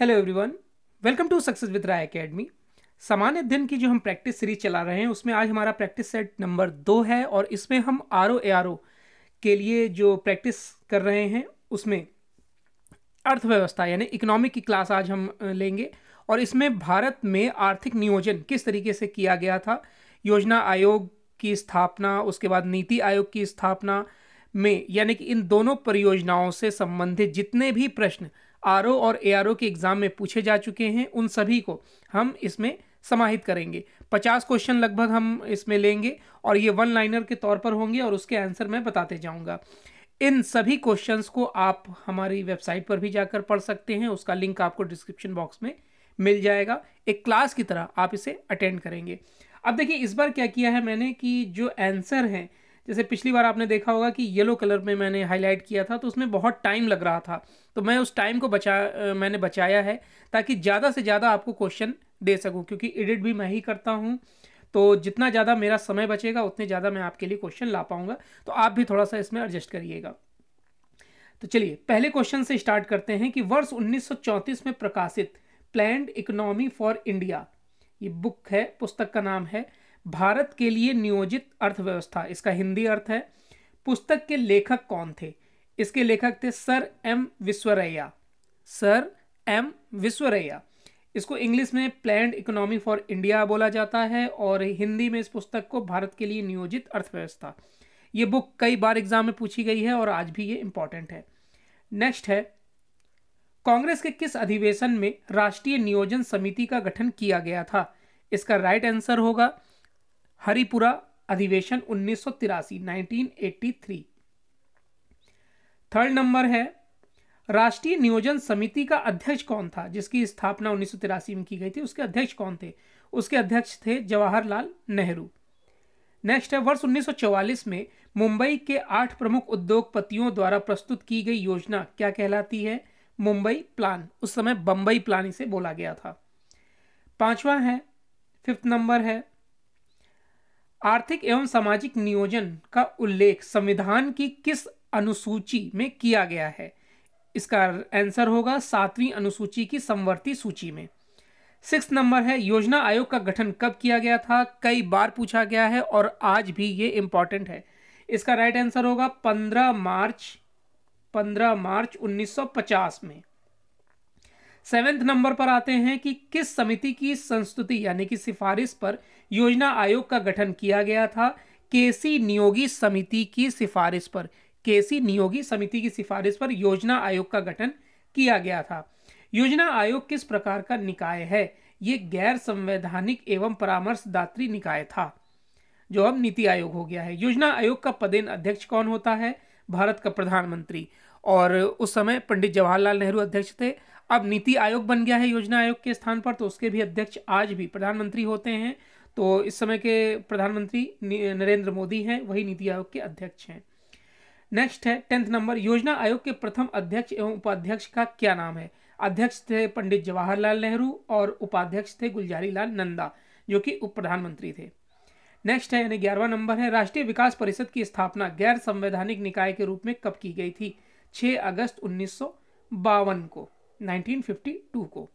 hello everyone welcome to success with Rai academy सामान्य अध्ययन की जो हम प्रैक्टिस सीरीज चला रहे हैं उसमें आज हमारा प्रैक्टिस सेट नंबर दो है और इसमें हम R O A R O के लिए जो प्रैक्टिस कर रहे हैं उसमें अर्थव्यवस्था यानी इकोनॉमिक की क्लास आज हम लेंगे और इसमें भारत में आर्थिक नियोजन किस तरीके से किया गया था योजना आयोग की स्थापना उसके बाद नीति आयोग की स्थापना में यानी कि इन दोनों परियोजनाओं से संबंधित जितने भी प्रश्न आर और ए के एग्ज़ाम में पूछे जा चुके हैं उन सभी को हम इसमें समाहित करेंगे 50 क्वेश्चन लगभग हम इसमें लेंगे और ये वन लाइनर के तौर पर होंगे और उसके आंसर मैं बताते जाऊंगा इन सभी क्वेश्चंस को आप हमारी वेबसाइट पर भी जाकर पढ़ सकते हैं उसका लिंक आपको डिस्क्रिप्शन बॉक्स में मिल जाएगा एक क्लास की तरह आप इसे अटेंड करेंगे अब देखिए इस बार क्या किया है मैंने कि जो आंसर हैं जैसे पिछली बार आपने देखा होगा कि येलो कलर में मैंने हाईलाइट किया था तो उसमें बहुत टाइम लग रहा था तो मैं उस टाइम को बचा मैंने बचाया है ताकि ज़्यादा से ज़्यादा आपको क्वेश्चन दे सकूँ क्योंकि एडिट भी मैं ही करता हूँ तो जितना ज़्यादा मेरा समय बचेगा उतने ज़्यादा मैं आपके लिए क्वेश्चन ला पाऊँगा तो आप भी थोड़ा सा इसमें एडजस्ट करिएगा तो चलिए पहले क्वेश्चन से स्टार्ट करते हैं कि वर्ष 1934 में प्रकाशित प्लैंड इकोनॉमी फॉर इंडिया ये बुक है पुस्तक का नाम है भारत के लिए नियोजित अर्थव्यवस्था इसका हिंदी अर्थ है पुस्तक के लेखक कौन थे इसके लेखक थे sir M Visvesvaraya sir M Visvesvaraya इसको इंग्लिश में प्लैंड इकोनॉमी फॉर इंडिया बोला जाता है और हिंदी में इस पुस्तक को भारत के लिए नियोजित अर्थव्यवस्था ये बुक कई बार एग्जाम में पूछी गई है और आज भी ये इंपॉर्टेंट है नेक्स्ट है कांग्रेस के किस अधिवेशन में राष्ट्रीय नियोजन समिति का गठन किया गया था इसका राइट आंसर होगा हरिपुरा अधिवेशन उन्नीस सौ तिरासी थर्ड नंबर है राष्ट्रीय नियोजन समिति का अध्यक्ष कौन था जिसकी स्थापना उन्नीस में की गई थी उसके अध्यक्ष कौन थे उसके अध्यक्ष थे जवाहरलाल नेहरू नेक्स्ट है वर्ष 1944 में मुंबई के आठ प्रमुख उद्योगपतियों द्वारा प्रस्तुत की गई योजना क्या कहलाती है मुंबई प्लान उस समय बम्बई प्लान इसे बोला गया था पांचवा है फिफ्थ नंबर है आर्थिक एवं सामाजिक नियोजन का उल्लेख संविधान की किस अनुसूची में किया गया है इसका आंसर होगा सातवीं अनुसूची की समवर्ती सूची में सिक्स नंबर है योजना आयोग का गठन कब किया गया था कई बार पूछा गया है और आज भी ये इंपॉर्टेंट है इसका राइट आंसर होगा पंद्रह मार्च पंद्रह मार्च 1950 में सेवेंथ नंबर पर आते हैं कि किस समिति की संस्तुति यानी कि सिफारिश पर योजना आयोग का गठन किया गया था केसी नियोगी समिति की सिफारिश पर केसी नियोगी समिति की सिफारिश पर योजना आयोग का गठन किया गया था योजना आयोग किस प्रकार का निकाय है ये गैर संवैधानिक एवं परामर्शदात्री निकाय था जो अब नीति आयोग हो गया है योजना आयोग का पदेन अध्यक्ष कौन होता है भारत का प्रधानमंत्री और उस समय पंडित जवाहरलाल नेहरू अध्यक्ष थे अब नीति आयोग बन गया है योजना आयोग के स्थान पर तो उसके भी अध्यक्ष आज भी प्रधानमंत्री होते हैं तो इस समय के प्रधानमंत्री नरेंद्र मोदी हैं वही नीति आयोग के अध्यक्ष हैं नेक्स्ट है टेंथ नंबर योजना आयोग के प्रथम अध्यक्ष एवं उपाध्यक्ष का क्या नाम है अध्यक्ष थे पंडित जवाहरलाल नेहरू और उपाध्यक्ष थे गुलजारी लाल नंदा जो कि उप प्रधानमंत्री थे नेक्स्ट है यानी ग्यारहवा नंबर है राष्ट्रीय विकास परिषद की स्थापना गैर संवैधानिक निकाय के रूप में कब की गई थी 6 अगस्त उन्नीस को 1952 को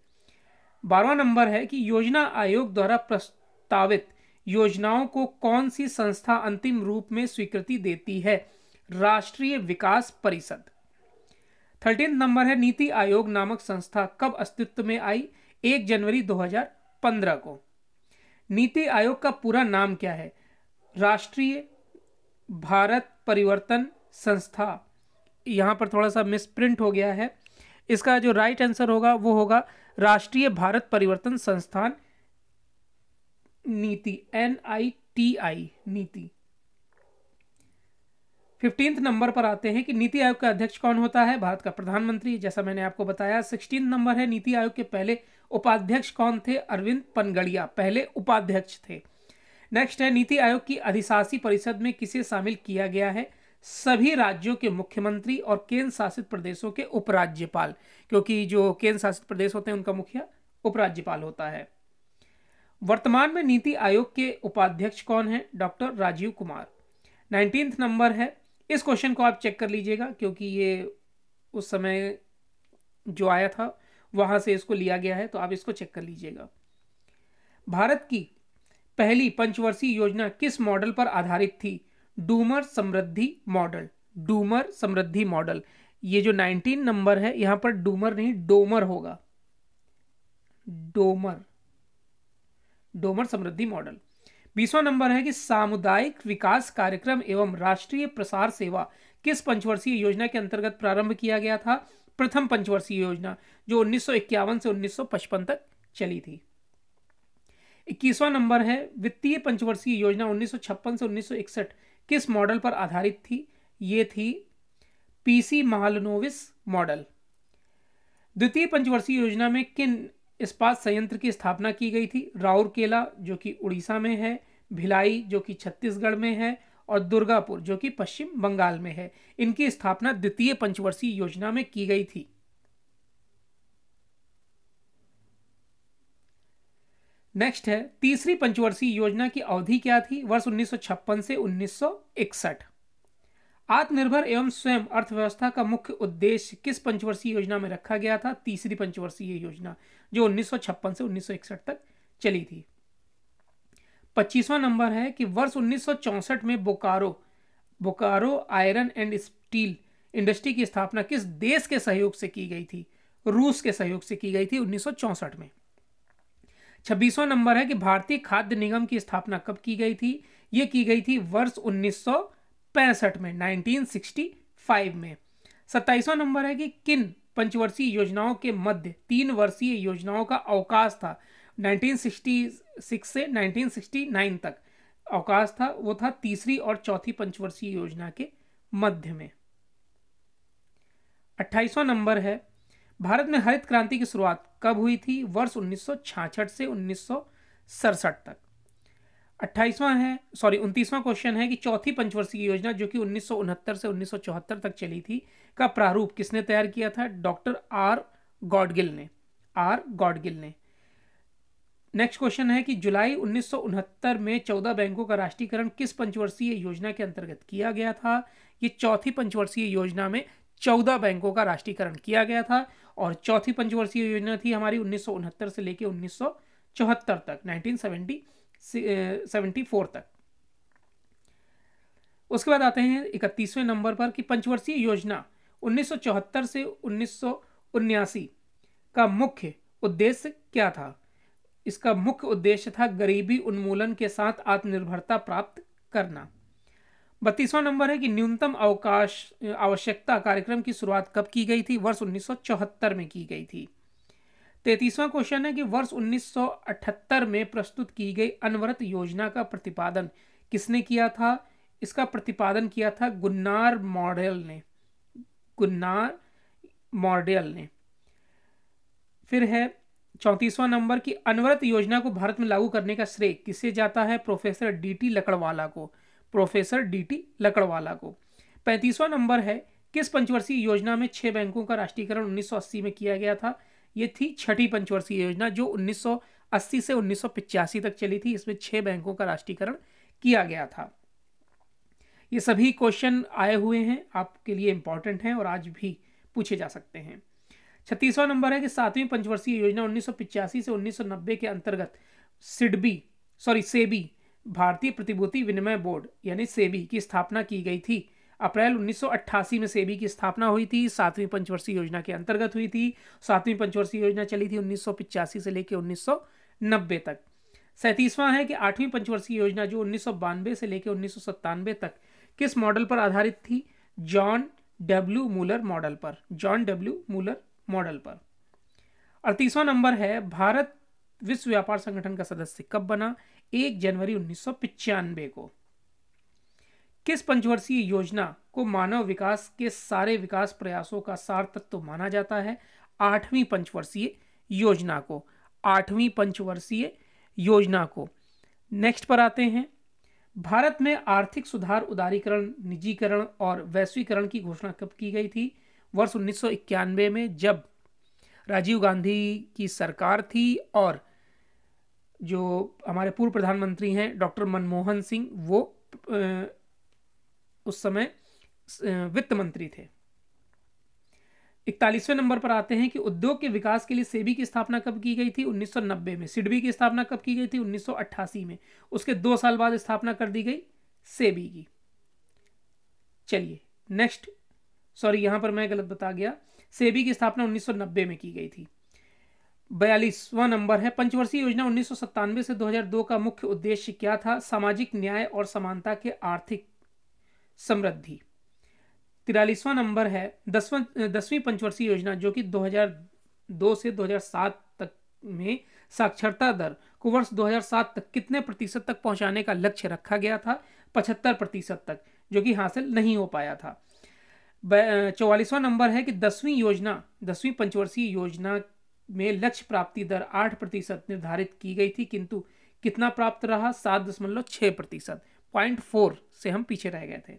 बारवा नंबर है कि योजना आयोग द्वारा प्रस्तावित योजनाओं को कौन सी संस्था अंतिम रूप में स्वीकृति देती है राष्ट्रीय विकास परिषद थर्टीन नंबर है नीति आयोग नामक संस्था कब अस्तित्व में आई एक जनवरी 2015 को नीति आयोग का पूरा नाम क्या है राष्ट्रीय भारत परिवर्तन संस्था यहाँ पर थोड़ा सा मिसप्रिंट हो गया है इसका जो राइट आंसर होगा वो होगा राष्ट्रीय भारत परिवर्तन संस्थान नीति एन आई टी आई नीति फिफ्टींथ नंबर पर आते हैं कि नीति आयोग का अध्यक्ष कौन होता है भारत का प्रधानमंत्री जैसा मैंने आपको बताया सिक्सटीन नंबर है नीति आयोग के पहले उपाध्यक्ष कौन थे अरविंद पनगड़िया पहले उपाध्यक्ष थे नेक्स्ट है नीति आयोग की अधिशासी परिषद में किसे शामिल किया गया है सभी राज्यों के मुख्यमंत्री और केंद्र शासित प्रदेशों के उपराज्यपाल क्योंकि जो केंद्र शासित प्रदेश होते हैं उनका मुखिया उपराज्यपाल होता है वर्तमान में नीति आयोग के उपाध्यक्ष कौन है doctor Rajiv Kumar nineteen number है इस क्वेश्चन को आप चेक कर लीजिएगा क्योंकि ये उस समय जो आया था वहां से इसको लिया गया है तो आप इसको चेक कर लीजिएगा भारत की पहली पंचवर्षीय योजना किस मॉडल पर आधारित थी डूमर समृद्धि मॉडल डूमर समृद्धि मॉडल ये जो 19 नंबर है यहां पर डूमर नहीं डोमर होगा डोमर डोमर समृद्धि मॉडल बीसवा नंबर है कि सामुदायिक विकास कार्यक्रम एवं राष्ट्रीय प्रसार सेवा किस पंचवर्षीय योजना के अंतर्गत प्रारंभ किया गया था प्रथम पंचवर्षीय योजना जो 1951 से 1955 तक चली थी इक्कीसवां नंबर है वित्तीय पंचवर्षीय योजना 1956 से किस मॉडल पर आधारित थी ये थी पीसी महालनोविस मॉडल द्वितीय पंचवर्षीय योजना में किन इस्पात संयंत्र की स्थापना की गई थी राउरकेला जो कि उड़ीसा में है भिलाई जो कि छत्तीसगढ़ में है और दुर्गापुर जो कि पश्चिम बंगाल में है इनकी स्थापना द्वितीय पंचवर्षीय योजना में की गई थी नेक्स्ट है तीसरी पंचवर्षीय योजना की अवधि क्या थी वर्ष 1956 से 1961 आत्मनिर्भर एवं स्वयं अर्थव्यवस्था का मुख्य उद्देश्य किस पंचवर्षीय योजना में रखा गया था तीसरी पंचवर्षीय योजना जो 1956 से 1961 तक चली थी पच्चीसवां नंबर है कि वर्ष 1964 में Bokaro Bokaro iron and steel industry की स्थापना किस देश के सहयोग से की गई थी रूस के सहयोग से की गई थी उन्नीस में छब्बीसवां नंबर है कि भारतीय खाद्य निगम की स्थापना कब की गई थी ये की गई थी वर्ष उन्नीस में 1965 में सत्ताईसवां नंबर है कि किन पंचवर्षीय योजनाओं के मध्य तीन वर्षीय योजनाओं का अवकाश था 1966 से 1969 तक अवकाश था वो था तीसरी और चौथी पंचवर्षीय योजना के मध्य में अट्ठाईसवां नंबर है भारत में हरित क्रांति की शुरुआत कब हुई थी वर्ष उन्नीस से उन्नीस तक अट्ठाईसवां है सॉरी उनतीसवां क्वेश्चन है कि चौथी पंचवर्षीय योजना जो कि उन्नीस से उन्नीस तक चली थी का प्रारूप किसने तैयार किया था डॉक्टर आर गॉडगिल ने आर गॉडगिल ने नेक्स्ट क्वेश्चन है कि जुलाई उन्नीस में 14 बैंकों का राष्ट्रीयकरण किस पंचवर्षीय योजना के अंतर्गत किया गया था ये चौथी पंचवर्षीय योजना में 14 बैंकों का राष्ट्रीयकरण किया गया था और चौथी पंचवर्षीय योजना थी हमारी उन्नीस से लेकर उन्नीस तक नाइनटीन सेवेंटी तक उसके बाद आते हैं इकतीसवें नंबर पर कि पंचवर्षीय योजना 1974 से उन्नीस का मुख्य उद्देश्य क्या था इसका मुख्य उद्देश्य था गरीबी उन्मूलन के साथ आत्मनिर्भरता प्राप्त करना बत्तीसवा नंबर है कि न्यूनतम अवकाश आवश्यकता कार्यक्रम की शुरुआत कब की गई थी वर्ष 1974 में की गई थी तैतीसवां क्वेश्चन है कि वर्ष 1978 में प्रस्तुत की गई अनवरत योजना का प्रतिपादन किसने किया था इसका प्रतिपादन किया था गुन्नार मॉडल ने गुन्नार मॉडल ने फिर है चौंतीसवां नंबर की अनवरत योजना को भारत में लागू करने का श्रेय किसे जाता है प्रोफेसर डी टी लकड़वाला को प्रोफेसर डीटी लकड़वाला को पैंतीसवां नंबर है किस पंचवर्षीय योजना में छह बैंकों का राष्ट्रीयकरण 1980 में किया गया था यह थी छठी पंचवर्षीय योजना जो 1980 से उन्नीस तक चली थी इसमें छह बैंकों का राष्ट्रीयकरण किया गया था ये सभी क्वेश्चन आए हुए हैं आपके लिए इंपॉर्टेंट हैं और आज भी पूछे जा सकते हैं छत्तीसवां नंबर है कि सातवीं पंचवर्षीय योजना 1985 से 1990 के अंतर्गत सिडबी सॉरी सेबी भारतीय प्रतिभूति विनिमय बोर्ड यानी सेबी की स्थापना की गई थी अप्रैल 1988 में सेबी की स्थापना हुई थी सातवीं पंचवर्षीय योजना के अंतर्गत हुई थी सातवीं पंचवर्षीय योजना चली थी उन्नीस से लेकर उन्नीस तक सैंतीसवां है कि आठवीं पंचवर्षीय योजना जो उन्नीस से लेकर उन्नीस तक किस मॉडल पर आधारित थी जॉन डब्ल्यू मूलर मॉडल पर जॉन डब्ल्यू मूलर मॉडल पर अड़तीसवां नंबर है भारत विश्व व्यापार संगठन का सदस्य कब बना एक जनवरी उन्नीस को किस पंचवर्षीय योजना को मानव विकास के सारे विकास प्रयासों का सार तत्व माना जाता है आठवीं पंचवर्षीय योजना को आठवीं पंचवर्षीय योजना को नेक्स्ट पर आते हैं भारत में आर्थिक सुधार उदारीकरण निजीकरण और वैश्वीकरण की घोषणा कब की गई थी वर्ष उन्नीस में जब राजीव गांधी की सरकार थी और जो हमारे पूर्व प्रधानमंत्री हैं डॉक्टर मनमोहन सिंह वो उस समय वित्त मंत्री थे इकतालीसवें नंबर पर आते हैं कि उद्योग के विकास के लिए सेबी की स्थापना कब की गई थी 1990 में सिडबी की स्थापना कब की गई थी 1988 में उसके दो साल बाद स्थापना कर दी गई सेबी की चलिए नेक्स्ट सॉरी यहां पर मैं गलत बता गया सेबी की स्थापना 1990 में की गई थी बयालीसवां नंबर है पंचवर्षीय योजना उन्नीस से 2002 का मुख्य उद्देश्य क्या था सामाजिक न्याय और समानता के आर्थिक समृद्धि तिरालीसवां नंबर है दसवां दसवीं पंचवर्षीय योजना जो कि 2002 से 2007 तक में साक्षरता दर को वर्ष 2007 तक कितने प्रतिशत तक पहुंचाने का लक्ष्य रखा गया था पचहत्तर प्रतिशत तक जो कि हासिल नहीं हो पाया था चौवालीसवां नंबर है कि दसवीं योजना दसवीं पंचवर्षीय योजना में लक्ष्य प्राप्ति दर आठ प्रतिशत निर्धारित की गई थी किंतु कितना प्राप्त रहा सात दशमलव छः प्रतिशत पॉइंट फोर से हम पीछे रह गए थे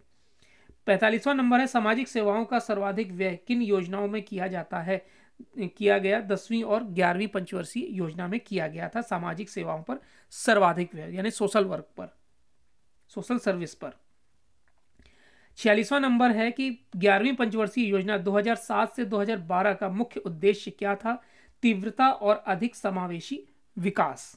पैंतालीसवां नंबर है सामाजिक सेवाओं का सर्वाधिक व्यय किन योजनाओं में किया जाता है किया गया दसवीं और ग्यारहवीं पंचवर्षीय योजना में किया गया था सामाजिक सेवाओं पर सर्वाधिक व्यय यानी सोशल वर्क पर सोशल सर्विस पर छियालीसवां नंबर है कि ग्यारहवीं पंचवर्षीय योजना 2007 से 2012 का मुख्य उद्देश्य क्या था तीव्रता और अधिक समावेशी विकास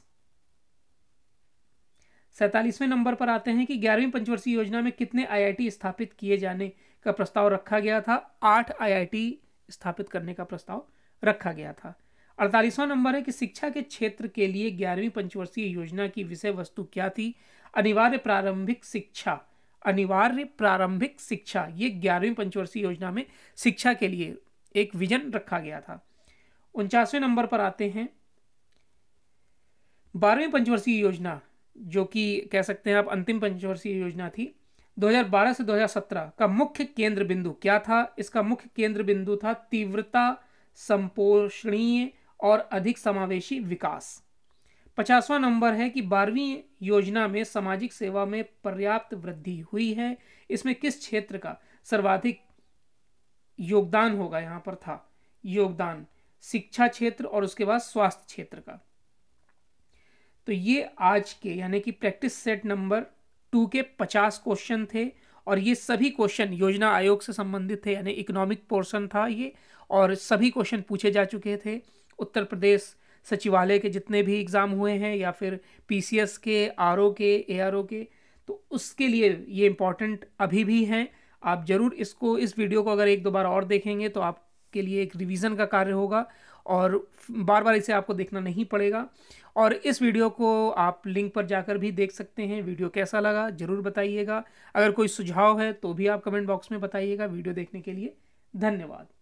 सैतालीसवें नंबर पर आते हैं कि ग्यारहवीं पंचवर्षीय योजना में कितने आईआईटी स्थापित किए जाने का प्रस्ताव रखा गया था आठ आईआईटी स्थापित करने का प्रस्ताव रखा गया था अड़तालीसवां नंबर है कि शिक्षा के क्षेत्र के लिए ग्यारहवीं पंचवर्षीय योजना की विषय वस्तु क्या थी अनिवार्य प्रारंभिक शिक्षा अनिवार्य प्रारंभिक शिक्षा ये ग्यारहवीं पंचवर्षीय योजना में शिक्षा के लिए एक विजन रखा गया था उनचासवें नंबर पर आते हैं बारहवीं पंचवर्षीय योजना जो कि कह सकते हैं आप अंतिम पंचवर्षीय योजना थी 2012 से 2017 का मुख्य केंद्र बिंदु क्या था इसका मुख्य केंद्र बिंदु था तीव्रता संपोषणीय और अधिक समावेशी विकास पचासवां नंबर है कि बारहवीं योजना में सामाजिक सेवा में पर्याप्त वृद्धि हुई है इसमें किस क्षेत्र का सर्वाधिक योगदान होगा यहाँ पर था योगदान शिक्षा क्षेत्र और उसके बाद स्वास्थ्य क्षेत्र का तो ये आज के यानी कि प्रैक्टिस सेट नंबर टू के पचास क्वेश्चन थे और ये सभी क्वेश्चन योजना आयोग से संबंधित थे यानी इकोनॉमिक पोर्शन था ये और सभी क्वेश्चन पूछे जा चुके थे उत्तर प्रदेश सचिवालय के जितने भी एग्ज़ाम हुए हैं या फिर पीसीएस के आरओ के एआरओ के तो उसके लिए ये इम्पॉर्टेंट अभी भी हैं आप ज़रूर इसको इस वीडियो को अगर एक दो बार और देखेंगे तो आप के लिए एक रिवीजन का कार्य होगा और बार बार इसे आपको देखना नहीं पड़ेगा और इस वीडियो को आप लिंक पर जाकर भी देख सकते हैं वीडियो कैसा लगा ज़रूर बताइएगा अगर कोई सुझाव है तो भी आप कमेंट बॉक्स में बताइएगा वीडियो देखने के लिए धन्यवाद